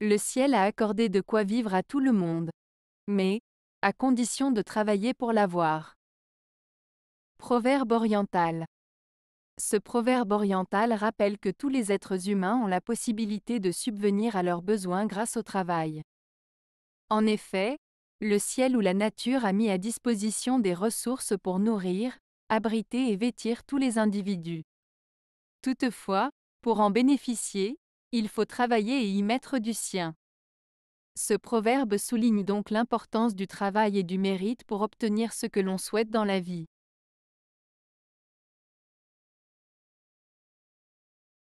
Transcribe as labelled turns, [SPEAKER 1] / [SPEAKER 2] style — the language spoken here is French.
[SPEAKER 1] Le ciel a accordé de quoi vivre à tout le monde. Mais, à condition de travailler pour l'avoir. Proverbe oriental. Ce proverbe oriental rappelle que tous les êtres humains ont la possibilité de subvenir à leurs besoins grâce au travail. En effet, le ciel ou la nature a mis à disposition des ressources pour nourrir, abriter et vêtir tous les individus. Toutefois, pour en bénéficier, il faut travailler et y mettre du sien. Ce proverbe souligne donc l'importance du travail et du mérite pour obtenir ce que l'on souhaite dans la vie.